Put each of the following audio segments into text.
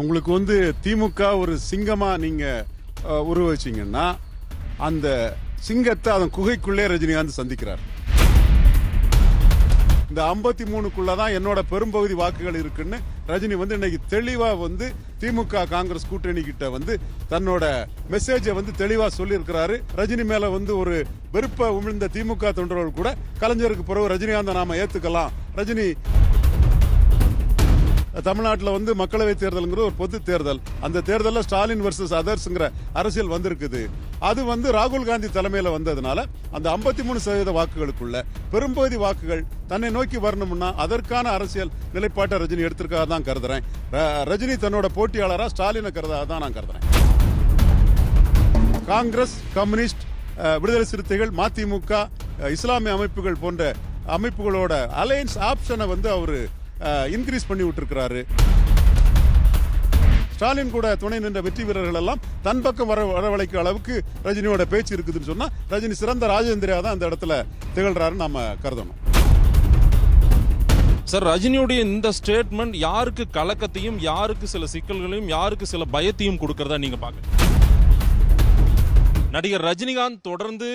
உங்களுக்கு வந்து திமுக ஒரு சிங்கமா நீங்க உருவச்சிங்கன்னா அந்த சிங்கத்தை அதன் குகைக்குள்ளே ரஜினிகாந்த் சந்திக்கிறார் இந்த ஐம்பத்தி மூணுக்குள்ள தான் என்னோட பெரும்பகுதி வாக்குகள் இருக்குன்னு ரஜினி வந்து இன்னைக்கு தெளிவா வந்து திமுக காங்கிரஸ் கூட்டணி கிட்ட வந்து தன்னோட மெசேஜை வந்து தெளிவா சொல்லியிருக்கிறாரு ரஜினி மேல வந்து ஒரு வெறுப்ப உமிழ்ந்த திமுக தொண்டர்கள் கூட கலைஞருக்கு பிறகு ரஜினிகாந்த நாம ஏத்துக்கலாம் ரஜினி தமிழ்நாட்டில் வந்து மக்களவை தேர்தலுங்கிற ஒரு பொது தேர்தல் அந்த தேர்தலில் ஸ்டாலின் வர்சஸ் அதர்ஸுங்கிற அரசியல் வந்திருக்குது அது வந்து ராகுல் காந்தி தலைமையில் வந்ததுனால அந்த ஐம்பத்தி மூணு சதவீத வாக்குகளுக்குள்ள பெரும்பகுதி வாக்குகள் தன்னை நோக்கி வரணும்னா அதற்கான அரசியல் நிலைப்பாட்டை ரஜினி எடுத்திருக்காக தான் கருதுறேன் ரஜினி தன்னோட போட்டியாளராக ஸ்டாலினை கருதாக தான் நான் கருதுறேன் காங்கிரஸ் கம்யூனிஸ்ட் விடுதலை சிறுத்தைகள் மதிமுக இஸ்லாமிய அமைப்புகள் போன்ற அமைப்புகளோட அலையன்ஸ் ஆப்ஷனை வந்து அவர் இன்க்ரீஸ் பண்ணி விட்டுருக்கிறாரு ஸ்டாலின் கூட துணை நின்ற வெற்றி வீரர்கள் எல்லாம் தன் பக்கம் வர வரவழைக்கும் அளவுக்கு ரஜினியோட பேச்சு இருக்குதுன்னு சொன்னா ரஜினி சிறந்த ராஜேந்திரியா தான் அந்த இடத்துல திகழ்றாருன்னு நாம கருதணும் சார் ரஜினியுடைய இந்த ஸ்டேட்மெண்ட் யாருக்கு கலக்கத்தையும் யாருக்கு சில சிக்கல்களையும் யாருக்கு சில பயத்தையும் கொடுக்கறதா நீங்க பாக்க நடிகர் ரஜினிகாந்த் தொடர்ந்து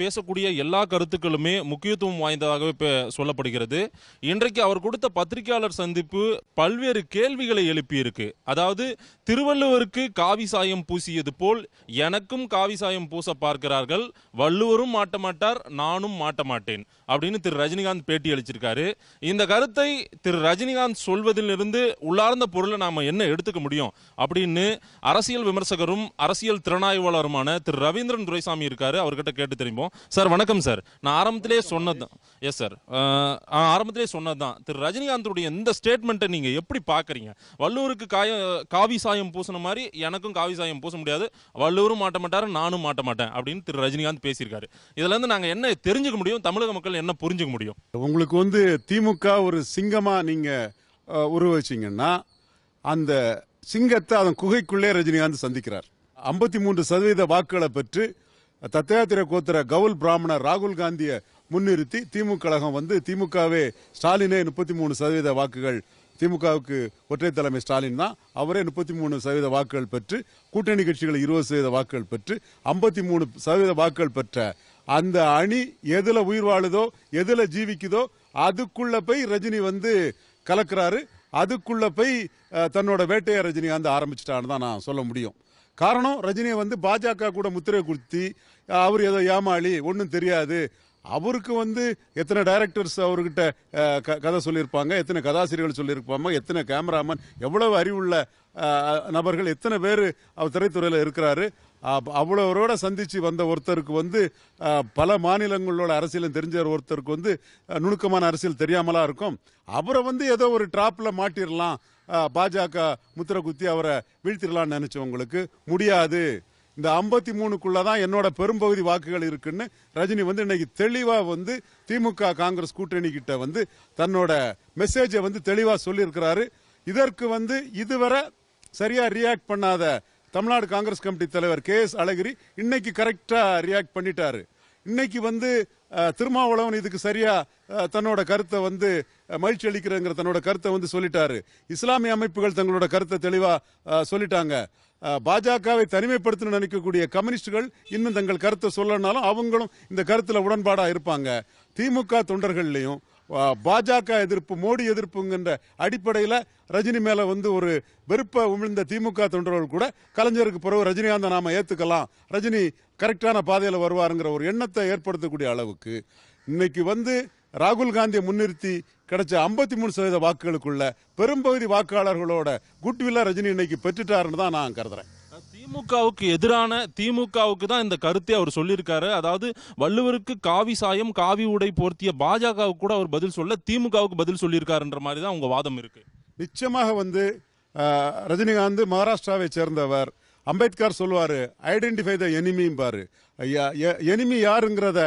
பேசக்கூடிய எல்லா கருத்துக்களுமே முக்கியத்துவம் வாய்ந்ததாகவே சொல்லப்படுகிறது இன்றைக்கு அவர் கொடுத்த பத்திரிகையாளர் சந்திப்பு பல்வேறு கேள்விகளை எழுப்பியிருக்கு அதாவது திருவள்ளுவருக்கு காவி சாயம் பூசியது போல் எனக்கும் காவி சாயம் பூச பார்க்கிறார்கள் வள்ளுவரும் மாட்ட மாட்டார் நானும் மாட்ட மாட்டேன் அப்படின்னு திரு ரஜினிகாந்த் பேட்டி அளிச்சிருக்காரு இந்த கருத்தை திரு ரஜினிகாந்த் சொல்வதிலிருந்து உள்ளார்ந்த பொருளை நாம என்ன எடுத்துக்க முடியும் அப்படின்னு அரசியல் விமர்சகரும் அரசியல் திறனாய்வாளருமான திரு ரவி ரவீந்திரன் துரைசாமி இருக்காரு அவர்கிட்ட கேட்டு தெரியும் சார் வணக்கம் சார் நான் ஆரம்பத்திலே சொன்னது தான் எஸ் சார் ஆரம்பத்திலே சொன்னது தான் திரு ரஜினிகாந்தோடைய இந்த ஸ்டேட்மெண்ட்டை நீங்கள் எப்படி பார்க்குறீங்க வல்லூருக்கு காய காவி சாயம் பூசின மாதிரி எனக்கும் காவி சாயம் பூச முடியாது வல்லூரும் மாட்ட மாட்டார் நானும் மாட்ட மாட்டேன் அப்படின்னு திரு ரஜினிகாந்த் பேசியிருக்காரு இதுலேருந்து நாங்கள் என்ன தெரிஞ்சுக்க முடியும் தமிழக மக்கள் என்ன புரிஞ்சுக்க முடியும் உங்களுக்கு வந்து திமுக ஒரு சிங்கமாக நீங்கள் உருவச்சிங்கன்னா அந்த சிங்கத்தை அதன் குகைக்குள்ளே ரஜினிகாந்த் சந்திக்கிறார் ஐம்பத்தி மூன்று சதவீத வாக்குகளை பெற்று தத்தயாத்திர கோத்திர கவுல் பிராமணர் ராகுல் காந்தியை முன்னிறுத்தி திமுக கழகம் வந்து திமுகவே ஸ்டாலினே முப்பத்தி மூணு சதவீத வாக்குகள் திமுகவுக்கு ஒற்றை தலைமை ஸ்டாலின் தான் அவரே முப்பத்தி மூணு சதவீத வாக்குகள் பெற்று கூட்டணி கட்சிகள் இருபது சதவீத வாக்குகள் பெற்று ஐம்பத்தி மூணு சதவீத வாக்குகள் பெற்ற அந்த அணி எதுல உயிர் வாழுதோ எதுல ஜீவிக்குதோ அதுக்குள்ள போய் ரஜினி வந்து கலக்கிறாரு அதுக்குள்ள போய் தன்னோட வேட்டையை வந்து ஆரம்பிச்சிட்டான்னு தான் நான் சொல்ல முடியும் காரணம் ரஜினி வந்து பாஜக கூட முத்திரை குத்தி அவர் ஏதோ ஏமாளி ஒன்றும் தெரியாது அவருக்கு வந்து எத்தனை டைரக்டர்ஸ் அவர்கிட்ட கதை சொல்லியிருப்பாங்க எத்தனை கதாசிரியர்கள் சொல்லியிருப்பாங்க எத்தனை கேமராமேன் எவ்வளவு அறிவுள்ள நபர்கள் எத்தனை பேர் அவர் திரைத்துறையில் இருக்கிறாரு அவ்வளோரோட சந்தித்து வந்த ஒருத்தருக்கு வந்து பல மாநிலங்களோட அரசியலும் தெரிஞ்ச ஒருத்தருக்கு வந்து நுணுக்கமான அரசியல் தெரியாமலா இருக்கும் அவரை வந்து ஏதோ ஒரு ட்ராப்பில் மாட்டிடலாம் பாஜக முத்திர குத்தி அவரை வீழ்த்திடலாம்னு நினச்சவங்களுக்கு முடியாது இந்த ஐம்பத்தி மூணுக்குள்ள தான் என்னோட பெரும்பகுதி வாக்குகள் இருக்குன்னு ரஜினி வந்து இன்னைக்கு தெளிவாக வந்து திமுக காங்கிரஸ் கூட்டணி கிட்ட வந்து தன்னோட மெசேஜை வந்து தெளிவாக சொல்லியிருக்கிறாரு இதற்கு வந்து இதுவரை சரியா ரியாக்ட் பண்ணாத தமிழ்நாடு காங்கிரஸ் கமிட்டி தலைவர் கே எஸ் அழகிரி இன்னைக்கு கரெக்டாக ரியாக்ட் பண்ணிட்டாரு இன்னைக்கு வந்து திருமாவளவன் இதுக்கு சரியா தன்னோட கருத்தை வந்து மகிழ்ச்சி அளிக்கிறங்கிற தன்னோட கருத்தை வந்து சொல்லிட்டாரு இஸ்லாமிய அமைப்புகள் தங்களோட கருத்தை தெளிவா சொல்லிட்டாங்க பாஜகவை தனிமைப்படுத்தணும் நினைக்கக்கூடிய கம்யூனிஸ்டுகள் இன்னும் தங்கள் கருத்தை சொல்லனாலும் அவங்களும் இந்த கருத்துல உடன்பாடா இருப்பாங்க திமுக தொண்டர்கள்லையும் பாஜக எதிர்ப்பு மோடி எதிர்ப்புங்கிற அடிப்படையில் ரஜினி மேலே வந்து ஒரு வெறுப்பை உமிழ்ந்த திமுக தொண்டர்கள் கூட கலைஞருக்கு பிறகு ரஜினிகாந்தை நாம ஏற்றுக்கலாம் ரஜினி கரெக்டான பாதையில் வருவாருங்கிற ஒரு எண்ணத்தை ஏற்படுத்தக்கூடிய அளவுக்கு இன்னைக்கு வந்து ராகுல் காந்தியை முன்னிறுத்தி கிடைச்ச ஐம்பத்தி மூணு சதவீத வாக்குகளுக்குள்ள பெரும்பகுதி வாக்காளர்களோட குட்வில்லா ரஜினி இன்னைக்கு பெற்றுட்டாருன்னு தான் நான் கருதுறேன் திமுகவுக்கு எதிரான திமுகவுக்கு தான் இந்த கருத்தை அவர் சொல்லியிருக்காரு அதாவது வள்ளுவருக்கு காவி சாயம் காவி உடை போர்த்திய பாஜகவுக்கு கூட அவர் பதில் சொல்ல திமுகவுக்கு பதில் சொல்லியிருக்காருன்ற மாதிரி தான் உங்கள் வாதம் இருக்கு நிச்சயமாக வந்து ரஜினிகாந்த் மகாராஷ்டிராவை சேர்ந்தவர் அம்பேத்கர் சொல்லுவார் ஐடென்டிஃபை த பாரு எனிமி யாருங்கிறத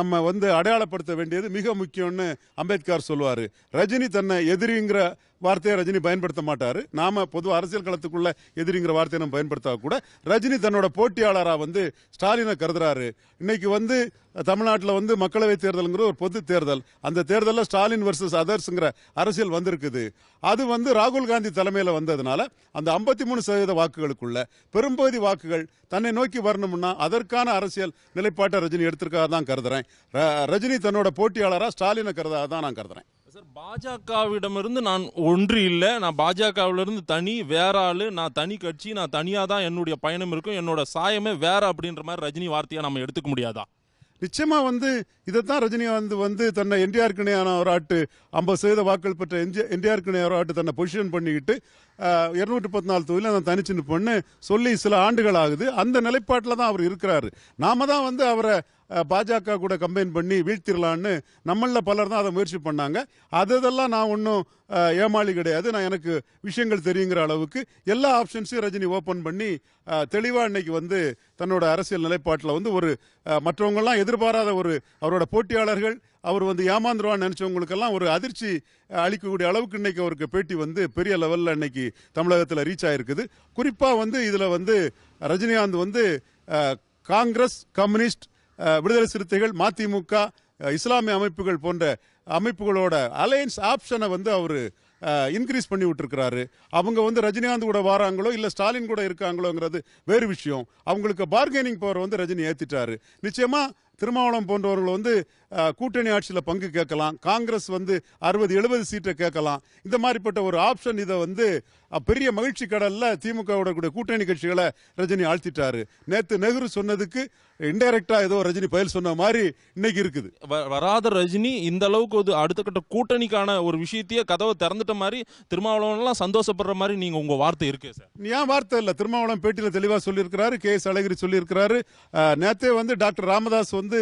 நம்ம வந்து அடையாளப்படுத்த வேண்டியது மிக முக்கியம்னு அம்பேத்கர் சொல்லுவார் ரஜினி தன்னை எதிரிங்கிற வார்த்தையை ரஜினி பயன்படுத்த மாட்டார் நாம பொது அரசியல் களத்துக்குள்ள எதிரிங்கிற வார்த்தையை நம்ம பயன்படுத்தா கூட ரஜினி தன்னோட போட்டியாளராக வந்து ஸ்டாலினை கருதுறாரு இன்னைக்கு வந்து தமிழ்நாட்டில் வந்து மக்களவைத் தேர்தலுங்கிற ஒரு பொது தேர்தல் அந்த தேர்தலில் ஸ்டாலின் வர்சஸ் அதர்ஸுங்கிற அரசியல் வந்திருக்குது அது வந்து ராகுல் காந்தி தலைமையில் வந்ததுனால அந்த ஐம்பத்தி மூணு சதவீத வாக்குகளுக்குள்ள பெரும்பகுதி வாக்குகள் தன்னை நோக்கி வரணும்னா அதற்கான அரசியல் நிலைப்பாட்டை ரஜினி எடுத்திருக்காக தான் கருதுறேன் ரஜினி தன்னோட போட்டியாளராக ஸ்டாலினை கருதாக தான் நான் கருதுறேன் பாஜகவிடமிருந்து நான் ஒன்று இல்லை நான் பாஜகவிலிருந்து தனி வேற ஆள் நான் தனி கட்சி நான் தனியாக தான் என்னுடைய பயணம் இருக்கும் என்னோட சாயமே வேற அப்படின்ற மாதிரி ரஜினி வார்த்தையை நம்ம எடுத்துக்க முடியாதா நிச்சயமா வந்து இதைத்தான் ரஜினி வந்து வந்து தன்னை என்டிஆருக்கு ஒரு ஆட்டு ஐம்பது சதவீத வாக்கள் பெற்ற என்ஜி என்டிஆருக்கு ஒரு ஆட்டு தன்னை பொசிஷன் பண்ணிக்கிட்டு இரநூற்றி பத்து நாலு தொகுதியில் அதை தனிச்சின்னு பொண்ணு சொல்லி சில ஆண்டுகள் ஆகுது அந்த நிலைப்பாட்டில் தான் அவர் இருக்கிறாரு நாம தான் வந்து அவரை பாஜக கூட கம்பைன் பண்ணி வீழ்த்திடலான்னு நம்மளில் பலர் தான் அதை முயற்சி பண்ணாங்க அதெல்லாம் நான் ஒன்றும் ஏமாளி கிடையாது நான் எனக்கு விஷயங்கள் தெரியுங்கிற அளவுக்கு எல்லா ஆப்ஷன்ஸையும் ரஜினி ஓப்பன் பண்ணி தெளிவாக இன்னைக்கு வந்து தன்னோட அரசியல் நிலைப்பாட்டில் வந்து ஒரு மற்றவங்கெல்லாம் எதிர்பாராத ஒரு அவரோட போட்டியாளர்கள் அவர் வந்து ஏமாந்துருவான்னு நினச்சவங்களுக்கெல்லாம் ஒரு அதிர்ச்சி அளிக்கக்கூடிய அளவுக்கு இன்னைக்கு அவருக்கு பேட்டி வந்து பெரிய லெவலில் இன்னைக்கு தமிழகத்தில் ரீச் ஆகிருக்குது குறிப்பாக வந்து இதில் வந்து ரஜினிகாந்த் வந்து காங்கிரஸ் கம்யூனிஸ்ட் விடுதலை சிறுத்தைகள் மதிமுக இஸ்லாமிய அமைப்புகள் போன்ற அமைப்புகளோட அலையன்ஸ் ஆப்ஷனை வந்து அவர் இன்க்ரீஸ் பண்ணி விட்டுருக்கிறாரு அவங்க வந்து ரஜினிகாந்த் கூட வராங்களோ இல்லை ஸ்டாலின் கூட இருக்காங்களோங்கிறது வேறு விஷயம் அவங்களுக்கு பார்கெனிங் பவர் வந்து ரஜினி ஏற்றிட்டாரு நிச்சயமாக திருமாவளம் போன்றவர்கள் வந்து கூட்டணி ஆட்சியில் பங்கு கேட்கலாம் காங்கிரஸ் வந்து அறுபது எழுபது சீட்டை கேட்கலாம் இந்த மாதிரிப்பட்ட ஒரு ஆப்ஷன் இதை வந்து பெரிய மகிழ்ச்சி கடலில் திமுக கூட கூட்டணி கட்சிகளை ரஜினி ஆழ்த்திட்டாரு நேற்று நெஹ்ரு சொன்னதுக்கு இன்டைரக்டா ஏதோ ரஜினி பயில் சொன்ன மாதிரி இன்னைக்கு இருக்குது வராத ரஜினி இந்த அளவுக்கு ஒரு அடுத்த கட்ட கூட்டணிக்கான ஒரு விஷயத்தையே கதவை திறந்துட்ட மாதிரி திருமாவளவன்லாம் சந்தோஷப்படுற மாதிரி நீங்க உங்க வார்த்தை இருக்கு சார் ஏன் வார்த்தை இல்லை திருமாவளம் பேட்டியில் தெளிவாக சொல்லியிருக்கிறாரு கே எஸ் அழகிரி சொல்லியிருக்கிறாரு நேற்றே வந்து டாக்டர் ராமதாஸ் வந்து வந்து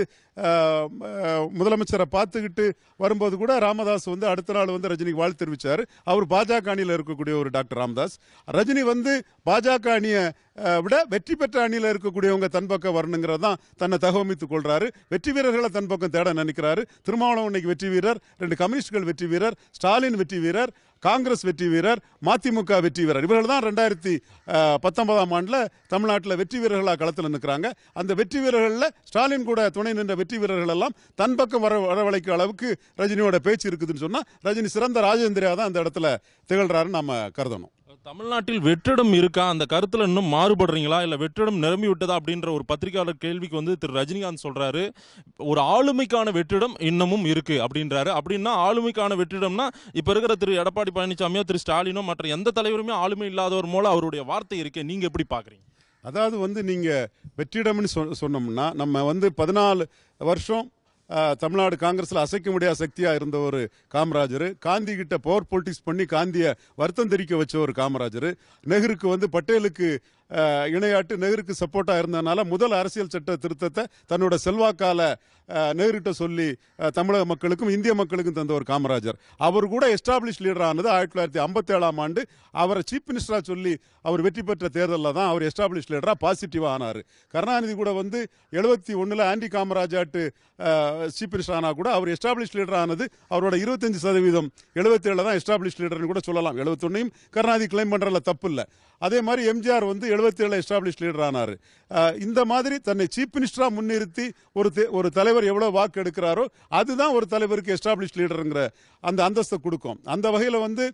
முதலமைச்சரை பார்த்துக்கிட்டு வரும்போது கூட ராமதாஸ் வந்து அடுத்த நாள் வந்து ரஜினிக்கு வாழ்த்து தெரிவித்தார் அவர் பாஜக அணியில் இருக்கக்கூடிய ஒரு டாக்டர் ராமதாஸ் ரஜினி வந்து பாஜக அணியை விட வெற்றி பெற்ற அணியில் இருக்கக்கூடியவங்க தன் பக்கம் வரணுங்கிறது தான் தன்னை தகவமைத்துக் கொள்றாரு வெற்றி வீரர்களை தன் பக்கம் தேட நினைக்கிறாரு திருமாவளவன் இன்னைக்கு வெற்றி வீரர் ரெண்டு கம்யூனிஸ்டுகள் வெற்றி வீரர் ஸ்டாலின் வெற்றி வீரர் காங்கிரஸ் வெற்றி வீரர் மதிமுக வெற்றி வீரர் இவர்கள் தான் ரெண்டாயிரத்தி பத்தொன்பதாம் ஆண்டில் தமிழ்நாட்டில் வெற்றி வீரர்களாக களத்தில் நிற்கிறாங்க அந்த வெற்றி வீரர்களில் ஸ்டாலின் கூட துணை நின்ற வெற்றி வீரர்கள் எல்லாம் தன் பக்கம் வர வரவழைக்கும் அளவுக்கு ரஜினியோட பேச்சு இருக்குதுன்னு சொன்னால் ரஜினி சிறந்த ராஜேந்திரியா தான் அந்த இடத்துல திகழ்கிறாருன்னு நம்ம கருதணும் தமிழ்நாட்டில் வெற்றிடம் இருக்கா அந்த கருத்துல இன்னும் மாறுபடுறீங்களா இல்லை வெற்றிடம் நிரம்பி விட்டதா அப்படின்ற ஒரு பத்திரிகையாளர் கேள்விக்கு வந்து திரு ரஜினிகாந்த் சொல்றாரு ஒரு ஆளுமைக்கான வெற்றிடம் இன்னமும் இருக்கு அப்படின்றாரு அப்படின்னா ஆளுமைக்கான வெற்றிடம்னா இப்ப இருக்கிற திரு எடப்பாடி பழனிசாமியோ திரு ஸ்டாலினோ மற்ற எந்த தலைவருமே ஆளுமை இல்லாதவர் மூலம் அவருடைய வார்த்தை இருக்கு நீங்க எப்படி பாக்குறீங்க அதாவது வந்து நீங்க வெற்றிடம்னு சொன்னோம்னா நம்ம வந்து பதினாலு வருஷம் தமிழ்நாடு காங்கிரஸில் அசைக்க முடியாத சக்தியாக இருந்த ஒரு காமராஜர் காந்தி கிட்ட பவர் பொலிட்டிக்ஸ் பண்ணி காந்தியை வருத்தம் தெரிவிக்க வச்ச ஒரு காமராஜர் நெஹ்ருக்கு வந்து பட்டேலுக்கு இணையாட்டு நெஹ்ருக்கு சப்போர்ட்டாக இருந்ததுனால முதல் அரசியல் சட்ட திருத்தத்தை தன்னோட செல்வாக்கால நெஹ்ருகிட்ட சொல்லி தமிழக மக்களுக்கும் இந்திய மக்களுக்கும் தந்த ஒரு காமராஜர் அவர் கூட எஸ்டாப்ளிஷ் லீடர் ஆனது ஆயிரத்தி தொள்ளாயிரத்தி ஐம்பத்தி ஏழாம் ஆண்டு அவரை சீஃப் மினிஸ்டராக சொல்லி அவர் வெற்றி பெற்ற தேர்தலில் தான் அவர் எஸ்டாப்ளிஷ் லீடராக பாசிட்டிவாக ஆனார் கருணாநிதி கூட வந்து எழுபத்தி ஒன்றில் ஆண்டி காமராஜாட்டு சீஃப் மினிஸ்டர் ஆனால் கூட அவர் எஸ்டாப்ளிஷ் லீடர் ஆனது அவரோட இருபத்தஞ்சு சதவீதம் எழுபத்தேழில் தான் எஸ்டாப்ளிஷ் லீடர்னு கூட சொல்லலாம் எழுபத்தொன்னையும் கருணாநிதி கிளைம் பண்ணுறதுல தப்பு இல்லை அதே மாதிரி எம்ஜிஆர் வந்து எழுபத்தி ஏழு எஸ்டாப்ளிஷ் லீடர் ஆனார் இந்த மாதிரி தன்னை சீஃப் மினிஸ்டராக முன்னிறுத்தி ஒரு ஒரு தலைவர் எவ்வளோ வாக்கு எடுக்கிறாரோ அதுதான் ஒரு தலைவருக்கு எஸ்டாப்ளிஷ் லீடருங்கிற அந்த அந்தஸ்தை கொடுக்கும் அந்த வகையில் வந்து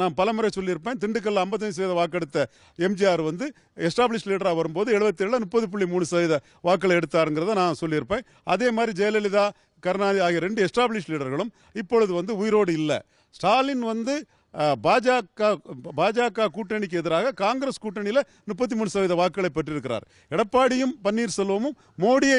நான் பலமுறை சொல்லியிருப்பேன் திண்டுக்கல்ல ஐம்பத்தஞ்சு சதவீத வாக்கெடுத்த எம்ஜிஆர் வந்து எஸ்டாப்ளிஷ் லீடராக வரும்போது எழுபத்தேழில் முப்பது புள்ளி மூணு சதவீத வாக்களை எடுத்தாருங்கிறத நான் சொல்லியிருப்பேன் அதே மாதிரி ஜெயலலிதா கருணாநிதி ஆகிய ரெண்டு எஸ்டாப்ளிஷ் லீடர்களும் இப்பொழுது வந்து உயிரோடு இல்லை ஸ்டாலின் வந்து பாஜக பாஜக கூட்டணிக்கு எதிராக காங்கிரஸ் கூட்டணியில் முப்பத்தி மூணு சதவீத வாக்குகளை பெற்றிருக்கிறார் எடப்பாடியும் பன்னீர்செல்வமும் மோடியை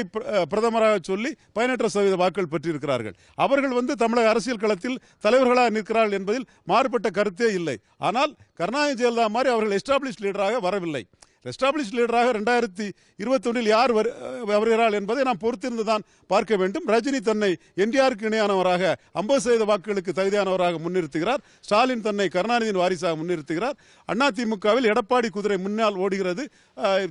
பிரதமராக சொல்லி பதினெட்டு சதவீத வாக்குகள் பெற்றிருக்கிறார்கள் அவர்கள் வந்து தமிழக அரசியல் களத்தில் தலைவர்களாக நிற்கிறார்கள் என்பதில் மாறுபட்ட கருத்தே இல்லை ஆனால் கருணாநிதி ஜெயலலிதா மாதிரி அவர்கள் எஸ்டாப்ளிஷ் லீடராக வரவில்லை எஸ்டாப்ளிஷ் லீடராக ரெண்டாயிரத்தி இருபத்தொன்றில் யார் வருகிறாள் என்பதை நாம் பொறுத்திருந்து தான் பார்க்க வேண்டும் ரஜினி தன்னை என்டிஆருக்கு இணையானவராக ஐம்பது சதவீத வாக்குகளுக்கு தகுதியானவராக முன்னிறுத்துகிறார் ஸ்டாலின் தன்னை கருணாநிதியின் வாரிசாக முன்னிறுத்துகிறார் அதிமுகவில் எடப்பாடி குதிரை முன்னால் ஓடுகிறது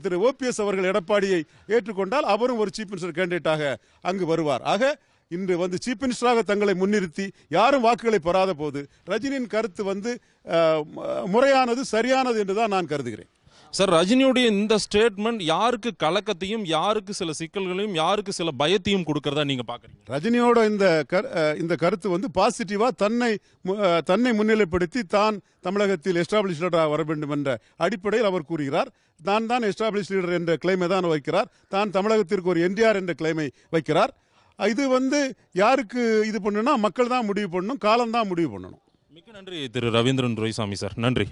திரு ஓபிஎஸ் அவர்கள் எடப்பாடியை ஏற்றுக்கொண்டால் அவரும் ஒரு சீஃப் மினிஸ்டர் கேண்டிடேட்டாக அங்கு வருவார் ஆக இன்று வந்து சீஃப் மினிஸ்டராக தங்களை முன்னிறுத்தி யாரும் வாக்குகளை பெறாத போது ரஜினியின் கருத்து வந்து முறையானது சரியானது என்றுதான் நான் கருதுகிறேன் சார் ரஜினியுடைய இந்த ஸ்டேட்மெண்ட் யாருக்கு கலக்கத்தையும் யாருக்கு சில சிக்கல்களையும் யாருக்கு சில பயத்தையும் கொடுக்கறதா நீங்க பாக்குறீங்க ரஜினியோட இந்த இந்த கருத்து வந்து பாசிட்டிவா தன்னை தன்னை முன்னிலைப்படுத்தி தான் தமிழகத்தில் எஸ்டாப்ளிஷ் லீடராக வர வேண்டும் என்ற அடிப்படையில் அவர் கூறுகிறார் தான் தான் எஸ்டாப்ளிஷ் லீடர் என்ற கிளைமை தான் வைக்கிறார் தான் தமிழகத்திற்கு ஒரு என்டிஆர் என்ற கிளைமை வைக்கிறார் இது வந்து யாருக்கு இது பண்ணுன்னா மக்கள் தான் முடிவு பண்ணணும் காலம் தான் முடிவு பண்ணணும் மிக்க நன்றி திரு ரவீந்திரன் துரைசாமி சார் நன்றி